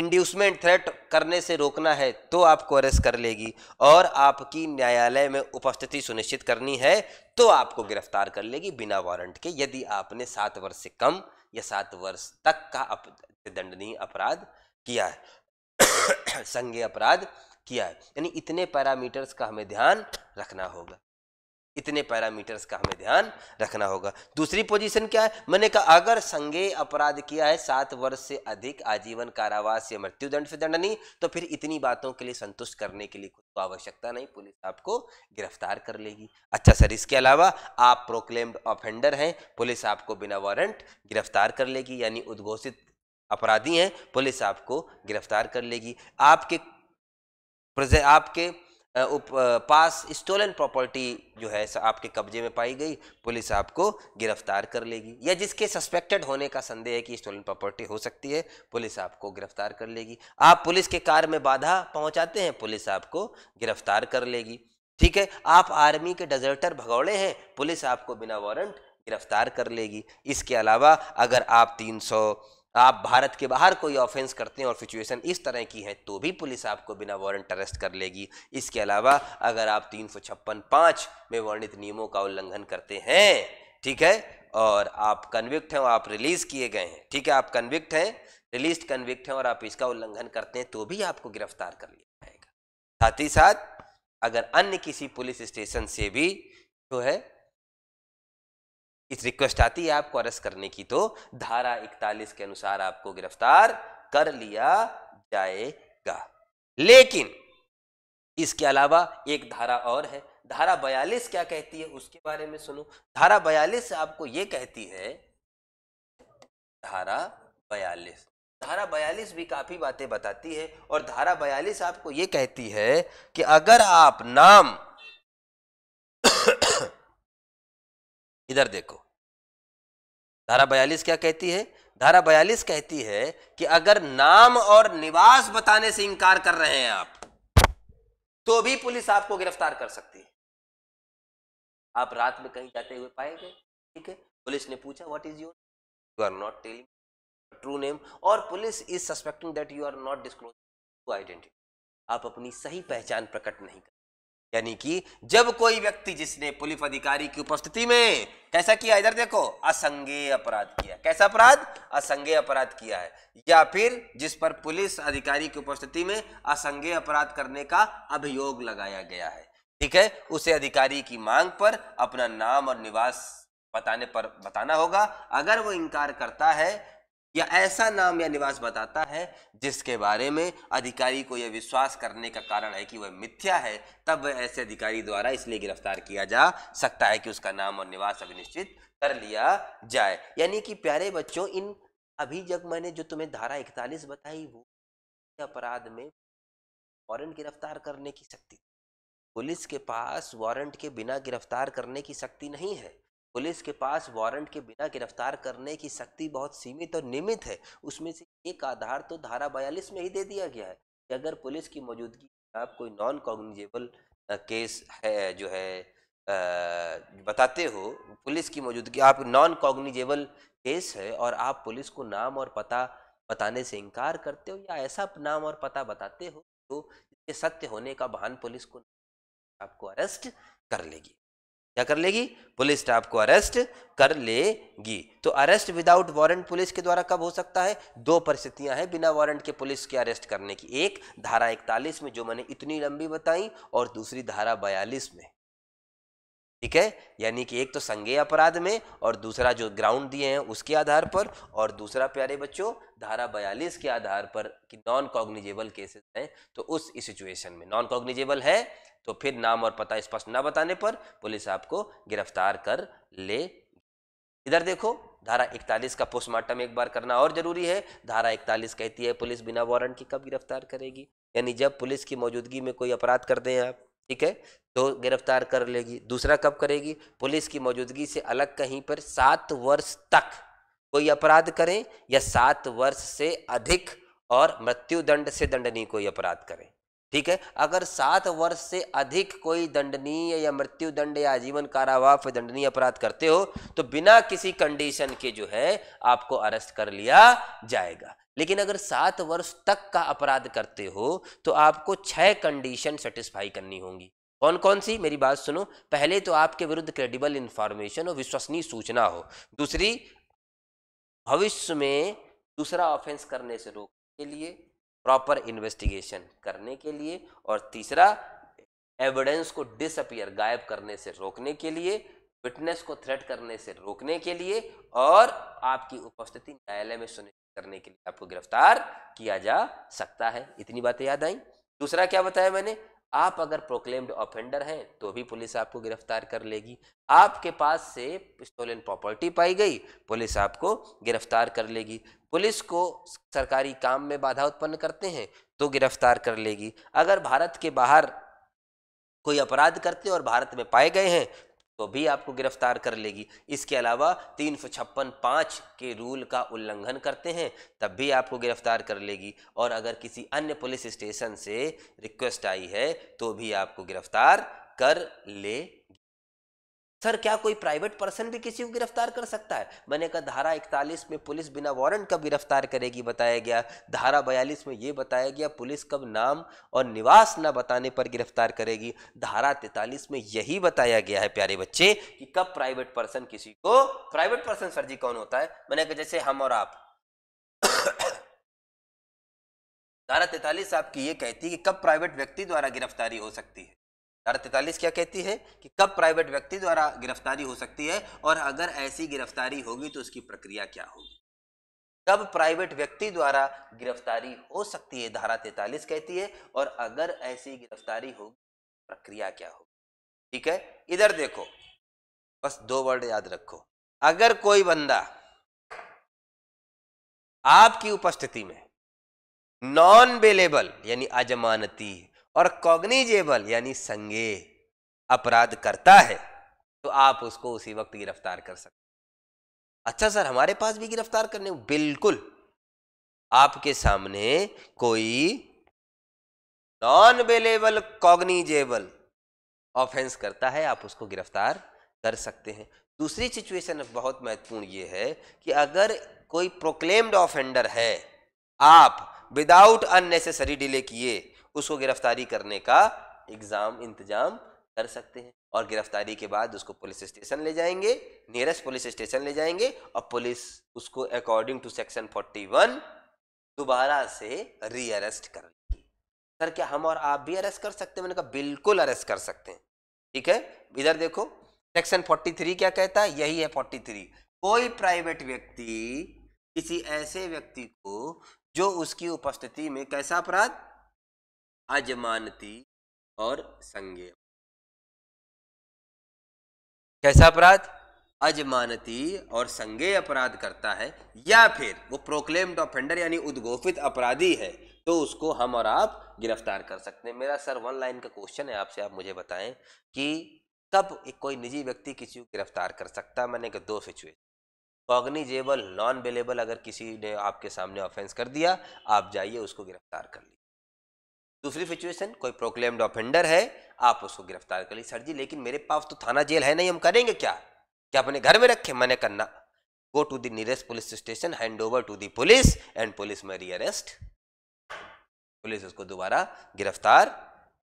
इंड्यूसमेंट थ्रेट करने से रोकना है तो आपको अरेस्ट कर लेगी और आपकी न्यायालय में उपस्थिति सुनिश्चित करनी है तो आपको गिरफ्तार कर लेगी बिना वारंट के यदि आपने सात वर्ष से कम या सात वर्ष तक का अप, दंडनीय अपराध किया है संज्ञ अपराध किया है यानी इतने पैरामीटर्स का हमें ध्यान रखना होगा इतने पैरामीटर्स का हमें ध्यान रखना होगा दूसरी पोजीशन क्या है मैंने कहा अगर संगे अपराध किया है सात वर्ष से अधिक आजीवन कारावास या मृत्यु दंड से दंडनीय तो फिर इतनी बातों के लिए संतुष्ट करने के लिए कुछ तो आवश्यकता नहीं पुलिस आपको गिरफ्तार कर लेगी अच्छा सर इसके अलावा आप प्रोक्लेम्ड ऑफेंडर हैं पुलिस आपको बिना वारंट गिरफ्तार कर लेगी यानी उद्घोषित अपराधी हैं पुलिस आपको गिरफ्तार कर लेगी आपके आपके उप पास स्टोलन प्रॉपर्टी जो है आपके कब्जे में पाई गई पुलिस आपको गिरफ्तार कर लेगी या जिसके सस्पेक्टेड होने का संदेह है कि स्टोलन प्रॉपर्टी हो सकती है पुलिस आपको गिरफ्तार कर लेगी आप पुलिस के कार में बाधा पहुंचाते हैं पुलिस आपको गिरफ्तार कर लेगी ठीक है आप आर्मी के डेजर्टर भगौड़े हैं पुलिस आपको बिना वारंट गिरफ्तार कर लेगी इसके अलावा अगर आप तीन सौ आप भारत के बाहर कोई ऑफेंस करते हैं और सिचुएशन इस तरह की है तो भी पुलिस आपको बिना वारंट अरेस्ट कर लेगी इसके अलावा अगर आप तीन सौ छप्पन पाँच में वर्णित नियमों का उल्लंघन करते हैं ठीक है और आप कन्विक्ट हैं और आप रिलीज किए गए हैं ठीक है आप कन्विक्ट हैं रिलीज कन्विक्ट हैं और आप इसका उल्लंघन करते हैं तो भी आपको गिरफ्तार कर लिया जाएगा साथ ही साथ अगर अन्य किसी पुलिस स्टेशन से भी जो है इस रिक्वेस्ट आती है आपको अरेस्ट करने की तो धारा इकतालीस के अनुसार आपको गिरफ्तार कर लिया जाएगा लेकिन इसके अलावा एक धारा और है धारा बयालीस क्या कहती है उसके बारे में सुनो धारा बयालीस आपको यह कहती है धारा बयालीस धारा बयालीस भी काफी बातें बताती है और धारा बयालीस आपको यह कहती है कि अगर आप नाम इधर देखो धारा बयालीस क्या कहती है धारा बयालीस कहती है कि अगर नाम और निवास बताने से इंकार कर रहे हैं आप तो भी पुलिस आपको गिरफ्तार कर सकती है आप रात में कहीं जाते हुए पाए गए ठीक है पुलिस ने पूछा what is your you are not telling true name और police is suspecting that you are not disclose identity आप अपनी सही पहचान प्रकट नहीं कर यानी कि जब कोई व्यक्ति जिसने पुलिस अधिकारी की उपस्थिति में कैसा किया इधर देखो असंज्ञेय अपराध किया कैसा अपराध असंज्ञेय अपराध किया है या फिर जिस पर पुलिस अधिकारी की उपस्थिति में असंगे अपराध करने का अभियोग लगाया गया है ठीक है उसे अधिकारी की मांग पर अपना नाम और निवास बताने पर बताना होगा अगर वो इनकार करता है या ऐसा नाम या निवास बताता है जिसके बारे में अधिकारी को यह विश्वास करने का कारण है कि वह मिथ्या है तब वह ऐसे अधिकारी द्वारा इसलिए गिरफ्तार किया जा सकता है कि उसका नाम और निवास अभिनिश्चित कर लिया जाए यानी कि प्यारे बच्चों इन अभी जब मैंने जो तुम्हें धारा इकतालीस बताई वो अपराध में वारंट गिरफ्तार करने की शक्ति पुलिस के पास वारंट के बिना गिरफ्तार करने की शक्ति नहीं है पुलिस के पास वारंट के बिना गिरफ्तार करने की शक्ति बहुत सीमित और नियमित है उसमें से एक आधार तो धारा बयालीस में ही दे दिया गया है कि अगर पुलिस की मौजूदगी आप कोई नॉन कॉग्निजेबल केस है जो है आ, बताते हो पुलिस की मौजूदगी आप नॉन कॉग्निजेबल केस है और आप पुलिस को नाम और पता बताने से इनकार करते हो या ऐसा नाम और पता बताते हो तो इसके सत्य होने का बहान पुलिस को आपको अरेस्ट कर लेगी क्या कर लेगी पुलिस स्टाफ को अरेस्ट कर लेगी तो अरेस्ट विदाउट वारंट पुलिस के द्वारा कब हो सकता है दो परिस्थितियां हैं बिना वारंट के पुलिस के अरेस्ट करने की एक धारा इकतालीस में जो मैंने इतनी लंबी बताई और दूसरी धारा बयालीस में ठीक है यानी कि एक तो संज्ञेय अपराध में और दूसरा जो ग्राउंड दिए हैं उसके आधार पर और दूसरा प्यारे बच्चों धारा बयालीस के आधार पर कि नॉन कॉग्निजेबल केसेस हैं तो उस सिचुएशन में नॉन कॉग्निजेबल है तो फिर नाम और पता स्पष्ट न बताने पर पुलिस आपको गिरफ्तार कर ले इधर देखो धारा 41 का पोस्टमार्टम एक बार करना और जरूरी है धारा 41 कहती है पुलिस बिना वारंट की कब गिरफ्तार करेगी यानी जब पुलिस की मौजूदगी में कोई अपराध कर दें आप ठीक है तो गिरफ्तार कर लेगी दूसरा कब करेगी पुलिस की मौजूदगी से अलग कहीं पर सात वर्ष तक कोई अपराध करें या सात वर्ष से अधिक और मृत्युदंड से दंडनीय कोई अपराध करें ठीक है अगर सात वर्ष से अधिक कोई दंडनीय या मृत्यु दंड या आजीवन कारावास दंडनीय अपराध करते हो तो बिना किसी कंडीशन के जो है आपको अरेस्ट कर लिया जाएगा लेकिन अगर सात वर्ष तक का अपराध करते हो तो आपको छह कंडीशन सेटिस्फाई करनी होंगी कौन कौन सी मेरी बात सुनो पहले तो आपके विरुद्ध क्रेडिबल इंफॉर्मेशन और विश्वसनीय सूचना हो दूसरी भविष्य में दूसरा ऑफेंस करने से रोकने के लिए प्रॉपर इन्वेस्टिगेशन करने के लिए और तीसरा एविडेंस को डिसअपियर गायब करने से रोकने के लिए विटनेस को थ्रेट करने से रोकने के लिए और आपकी उपस्थिति न्यायालय में सुनिश्चित करने के लिए आपको गिरफ्तार किया जा सकता है इतनी बातें याद आई दूसरा क्या बताया मैंने आप अगर प्रोक्लेम्ड ऑफेंडर हैं तो भी पुलिस आपको गिरफ्तार कर लेगी आपके पास से स्टोलन प्रॉपर्टी पाई गई पुलिस आपको गिरफ्तार कर लेगी पुलिस को सरकारी काम में बाधा उत्पन्न करते हैं तो गिरफ्तार कर लेगी अगर भारत के बाहर कोई अपराध करते और भारत में पाए गए हैं तो भी आपको गिरफ्तार कर लेगी इसके अलावा तीन सौ छप्पन पाँच के रूल का उल्लंघन करते हैं तब भी आपको गिरफ्तार कर लेगी और अगर किसी अन्य पुलिस स्टेशन से रिक्वेस्ट आई है तो भी आपको गिरफ्तार कर ले सर क्या कोई प्राइवेट पर्सन भी किसी को गिरफ्तार कर सकता है मैंने कहा धारा इकतालीस में पुलिस बिना वारंट कब गिरफ्तार करेगी बताया गया धारा बयालीस में ये बताया गया पुलिस कब नाम और निवास न बताने पर गिरफ्तार करेगी धारा तैतालीस में यही बताया गया है प्यारे बच्चे कि कब प्राइवेट पर्सन किसी को प्राइवेट पर्सन सर जी कौन होता है मैंने कहा जैसे हम और आप धारा तैतालीस आपकी ये कहती है कि कब प्राइवेट व्यक्ति द्वारा गिरफ्तारी हो सकती है धारा तैतालीस क्या कहती है कि कब प्राइवेट व्यक्ति द्वारा गिरफ्तारी हो सकती है और अगर ऐसी गिरफ्तारी होगी तो उसकी प्रक्रिया क्या होगी कब प्राइवेट व्यक्ति द्वारा गिरफ्तारी हो सकती है धारा तैतालीस कहती है और अगर ऐसी गिरफ्तारी होगी प्रक्रिया क्या होगी ठीक है इधर देखो बस दो वर्ड याद रखो अगर कोई बंदा आपकी उपस्थिति में नॉन बेलेबल यानी अजमानती और कॉग्निजेबल यानी संगे अपराध करता है तो आप उसको उसी वक्त गिरफ्तार कर सकते अच्छा सर हमारे पास भी गिरफ्तार करने बिल्कुल आपके सामने कोई नॉन अवेलेबल कॉग्निजेबल ऑफेंस करता है आप उसको गिरफ्तार कर सकते हैं दूसरी सिचुएशन बहुत महत्वपूर्ण ये है कि अगर कोई प्रोक्लेम्ड ऑफेंडर है आप विदाउट अननेसेसरी डिले किए उसको गिरफ्तारी करने का एग्ज़ाम इंतजाम कर सकते हैं और गिरफ्तारी के बाद उसको पुलिस स्टेशन ले जाएंगे नियरेस्ट पुलिस स्टेशन ले जाएंगे और पुलिस उसको अकॉर्डिंग टू सेक्शन 41 दोबारा से रीअरेस्ट कर लेगी सर क्या हम और आप भी अरेस्ट कर सकते हैं मैंने कहा बिल्कुल अरेस्ट कर सकते हैं ठीक है इधर देखो सेक्शन 43 क्या कहता है यही है 43 कोई प्राइवेट व्यक्ति किसी ऐसे व्यक्ति को जो उसकी उपस्थिति में कैसा अपराध अजमानती और संज्ञ कैसा अपराध अजमानती और संज्ञेय अपराध करता है या फिर वो प्रोक्लेम्ड ऑफेंडर यानी उद्घोषित अपराधी है तो उसको हम और आप गिरफ्तार कर सकते हैं मेरा सर वन लाइन का क्वेश्चन है आपसे आप मुझे बताएं कि कब एक कोई निजी व्यक्ति किसी को गिरफ्तार कर सकता है मैंने कहा दो सिचुएशन कॉग्निजेबल नॉन अवेलेबल अगर किसी ने आपके सामने ऑफेंस कर दिया आप जाइए उसको गिरफ्तार कर लीजिए दूसरी सिचुएशन कोई प्रोक्लेम्ड ऑफेंडर है आप उसको गिरफ्तार कर ली सर जी लेकिन मेरे पास तो थाना जेल है नहीं हम करेंगे क्या क्या अपने घर में रखे मैंने करना go to the nearest police station hand over to the police and police में रीअरेस्ट पुलिस उसको दोबारा गिरफ्तार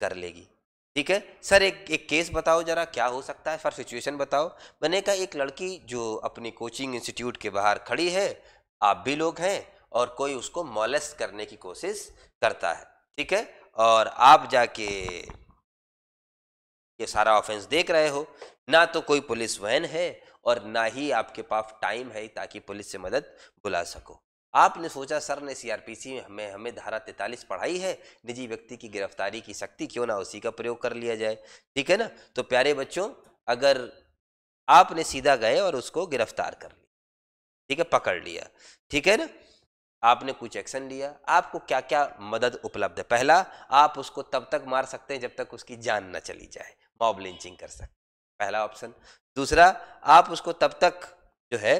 कर लेगी ठीक है सर एक एक केस बताओ जरा क्या हो सकता है सर सिचुएशन बताओ मैंने कहा एक लड़की जो अपनी कोचिंग इंस्टीट्यूट के बाहर खड़ी है आप भी लोग हैं और कोई उसको मॉलेस्ट करने की कोशिश करता है ठीक है और आप जाके ये सारा ऑफेंस देख रहे हो ना तो कोई पुलिस वैन है और ना ही आपके पास टाइम है ताकि पुलिस से मदद बुला सको आपने सोचा सर ने सीआरपीसी में हमें हमें धारा तैतालीस पढ़ाई है निजी व्यक्ति की गिरफ्तारी की शक्ति क्यों ना उसी का प्रयोग कर लिया जाए ठीक है ना तो प्यारे बच्चों अगर आपने सीधा गए और उसको गिरफ्तार कर लिया ठीक है पकड़ लिया ठीक है ना आपने कुछ एक्शन लिया आपको क्या क्या मदद उपलब्ध है पहला आप उसको तब तक मार सकते हैं जब तक उसकी जान ना चली जाए मॉब लिंचिंग कर सकते पहला ऑप्शन दूसरा आप उसको तब तक जो है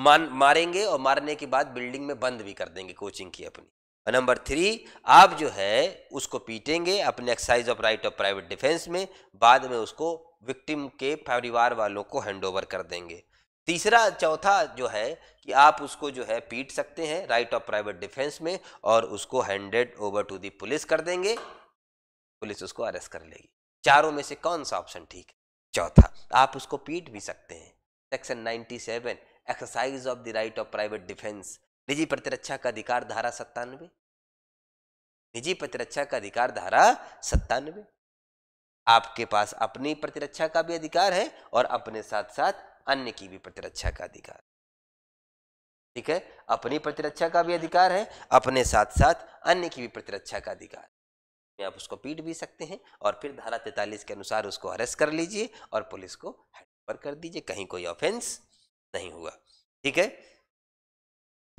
मान मारेंगे और मारने के बाद बिल्डिंग में बंद भी कर देंगे कोचिंग की अपनी और नंबर थ्री आप जो है उसको पीटेंगे अपने exercise of right of private defence में बाद में उसको विक्टिम के परिवार वालों को हैंडओवर कर देंगे तीसरा चौथा जो है कि आप उसको जो है पीट सकते हैं राइट ऑफ प्राइवेट डिफेंस में और उसको handed over to the police कर देंगे पुलिस उसको अरेस्ट कर लेगी चारों में से कौन सा ऑप्शन ठीक है चौथा आप उसको पीट भी सकते हैं section 97 exercise of the right of private defence निजी प्रतिरक्षा का अधिकार धारा सत्तानवे निजी प्रतिरक्षा का अधिकार धारा सत्तानवे आपके पास अपनी प्रतिरक्षा का भी अधिकार है और अपने साथ साथ अन्य की भी प्रतिरक्षा का अधिकार ठीक है अपनी प्रतिरक्षा का भी अधिकार है अपने साथ साथ अन्य की भी प्रतिरक्षा का अधिकार आप उसको पीट भी सकते हैं और फिर धारा तैतालीस के अनुसार उसको अरेस्ट कर लीजिए और पुलिस को हैंडओवर कर दीजिए कहीं कोई ऑफेंस नहीं हुआ ठीक है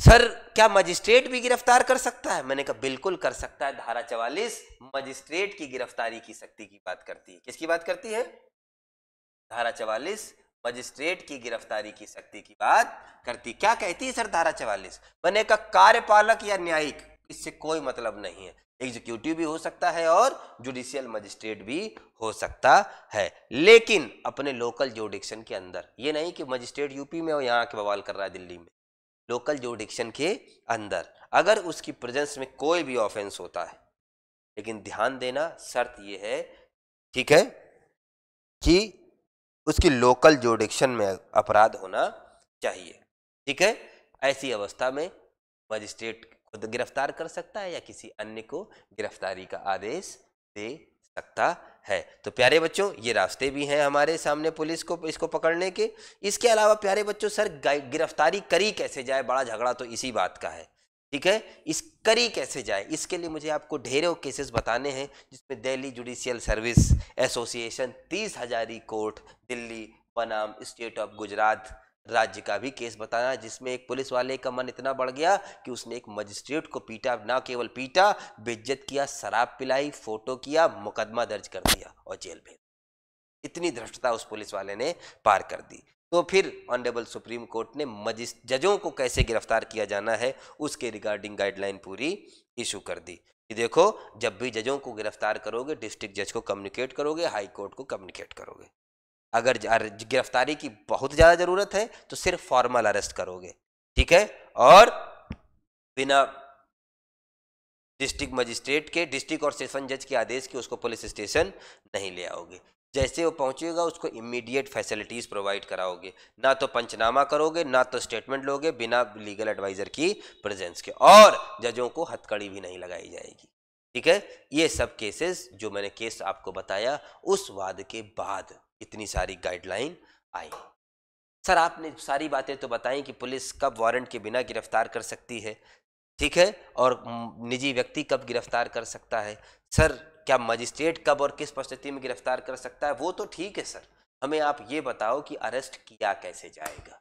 सर क्या मजिस्ट्रेट भी गिरफ्तार कर सकता है मैंने कहा बिल्कुल कर सकता है धारा चवालीस मजिस्ट्रेट की गिरफ्तारी की शक्ति की बात करती है किसकी बात करती है धारा चवालीस मजिस्ट्रेट की गिरफ्तारी की शक्ति की बात करती क्या कहती है सर धारा चवालीस बनेगा कार्यपालक या न्यायिक इससे कोई मतलब नहीं है एग्जीक्यूटिव भी हो सकता है और जुडिशियल मजिस्ट्रेट भी हो सकता है लेकिन अपने लोकल जोडिक्शन के अंदर ये नहीं कि मजिस्ट्रेट यूपी में और यहाँ के बवाल कर रहा है दिल्ली में लोकल जोडिक्शन के अंदर अगर उसकी प्रेजेंस में कोई भी ऑफेंस होता है लेकिन ध्यान देना शर्त यह है ठीक है कि उसकी लोकल जोडिक्शन में अपराध होना चाहिए ठीक है ऐसी अवस्था में मजिस्ट्रेट खुद गिरफ्तार कर सकता है या किसी अन्य को गिरफ्तारी का आदेश दे सकता है तो प्यारे बच्चों ये रास्ते भी हैं हमारे सामने पुलिस को इसको पकड़ने के इसके अलावा प्यारे बच्चों सर गिरफ्तारी करी कैसे जाए बड़ा झगड़ा तो इसी बात का है ठीक है इस करी कैसे जाए इसके लिए मुझे आपको ढेरों केसेस बताने हैं जिसमें दिल्ली जुडिशियल सर्विस एसोसिएशन तीस हजारी कोर्ट दिल्ली बनाम स्टेट ऑफ गुजरात राज्य का भी केस बताया जिसमें एक पुलिस वाले का मन इतना बढ़ गया कि उसने एक मजिस्ट्रेट को पीटा ना केवल पीटा बेज्जत किया शराब पिलाई फोटो किया मुकदमा दर्ज कर दिया और जेल भेज इतनी ध्रष्टता उस पुलिस वाले ने पार कर दी तो फिर ऑनरेबल सुप्रीम कोर्ट ने मजिस जजों को कैसे गिरफ्तार किया जाना है उसके रिगार्डिंग गाइडलाइन पूरी इशू कर दी कि देखो जब भी जजों को गिरफ्तार करोगे डिस्ट्रिक्ट जज को कम्युनिकेट करोगे हाई कोर्ट को कम्युनिकेट करोगे अगर गिरफ्तारी की बहुत ज़्यादा ज़रूरत है तो सिर्फ फॉर्मल अरेस्ट करोगे ठीक है और बिना डिस्ट्रिक्ट मजिस्ट्रेट के डिस्ट्रिक्ट और सेशन जज के आदेश के उसको पुलिस स्टेशन नहीं ले आओगे जैसे वो पहुंचेगा उसको इमीडिएट फैसिलिटीज़ प्रोवाइड कराओगे ना तो पंचनामा करोगे ना तो स्टेटमेंट लोगे बिना लीगल एडवाइज़र की प्रेजेंस के और जजों को हथकड़ी भी नहीं लगाई जाएगी ठीक है ये सब केसेस जो मैंने केस आपको बताया उस वाद के बाद इतनी सारी गाइडलाइन आई सर आपने सारी बातें तो बताई कि पुलिस कब वारंट के बिना गिरफ्तार कर सकती है ठीक है और निजी व्यक्ति कब गिरफ्तार कर सकता है सर क्या मजिस्ट्रेट कब और किस परिस्थिति में गिरफ्तार कर सकता है वो तो ठीक है सर हमें आप ये बताओ कि अरेस्ट किया कैसे जाएगा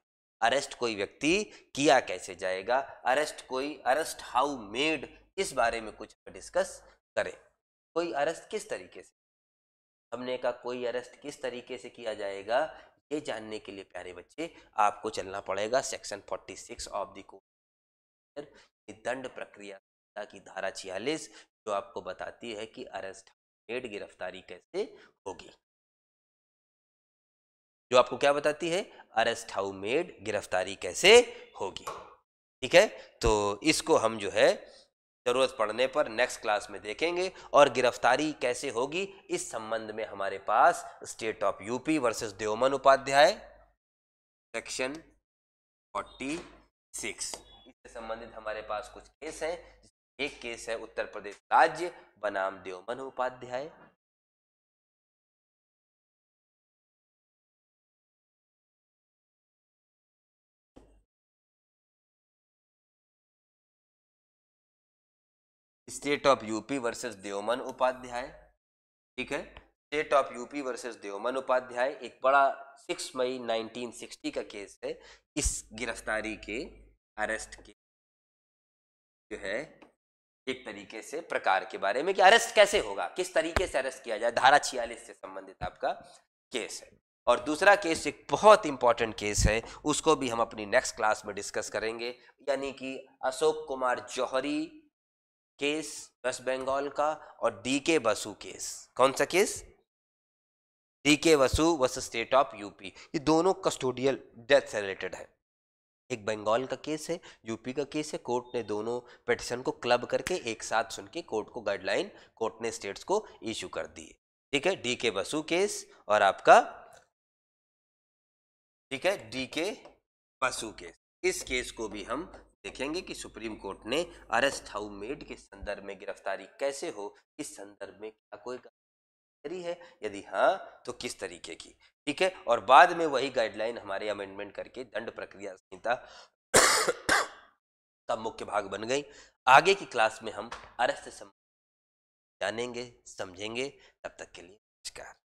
अरेस्ट कोई व्यक्ति किया कैसे जाएगा अरेस्ट कोई अरेस्ट हाउ मेड इस बारे में कुछ डिस्कस करें कोई अरेस्ट किस तरीके से हमने कहा कोई अरेस्ट किस तरीके से किया जाएगा ये जानने के लिए प्यारे बच्चे आपको चलना पड़ेगा सेक्शन 46 ऑफ द कोड दंड प्रक्रिया की धारा छियालीस जो आपको बताती है कि अरेस्ट मेड गिरफ्तारी कैसे होगी जो आपको क्या बताती है अरेस्ट हाउ मेड गिरफ्तारी कैसे होगी ठीक है तो इसको हम जो है जरूरत पड़ने पर नेक्स्ट क्लास में देखेंगे और गिरफ्तारी कैसे होगी इस संबंध में हमारे पास state of UP versus Devman Upadhyay section 46 six से संबंधित हमारे पास कुछ केस हैं एक केस है उत्तर प्रदेश राज्य बनाम Devman Upadhyay state of UP versus Devman Upadhyay ठीक है state of UP versus Devman Upadhyay एक बड़ा 6 मई 1960 का केस है इस गिरफ्तारी के अरेस्ट के जो है एक तरीके से प्रकार के बारे में कि अरेस्ट कैसे होगा किस तरीके से अरेस्ट किया जाए धारा छियालीस से संबंधित आपका केस है और दूसरा केस एक बहुत इंपॉर्टेंट केस है उसको भी हम अपनी नेक्स्ट क्लास में डिस्कस करेंगे यानी कि अशोक कुमार जौहरी केस वेस्ट बंगाल का और डी के बसु केस कौन सा case D K Basu versus state of UP ये दोनों कस्टोडियल डेथ से रिलेटेड है एक बंगाल का केस है यूपी का केस है कोर्ट ने दोनों पिटिशन को क्लब करके एक साथ सुन के कोर्ट को गाइडलाइन कोर्ट ने स्टेट्स को इशू कर दी ठीक है डी के बसु केस और आपका ठीक है डी के बसु केस इस केस को भी हम देखेंगे कि सुप्रीम कोर्ट ने अरेस्ट हाउ मेड के संदर्भ में गिरफ्तारी कैसे हो इस संदर्भ में क्या कोई करी है यदि हाँ तो किस तरीके की ठीक है और बाद में वही गाइडलाइन हमारे अमेंडमेंट करके दंड प्रक्रिया संहिता का मुख्य भाग बन गई आगे की क्लास में हम अरेस्ट से जानेंगे समझेंगे तब तक के लिए नमस्कार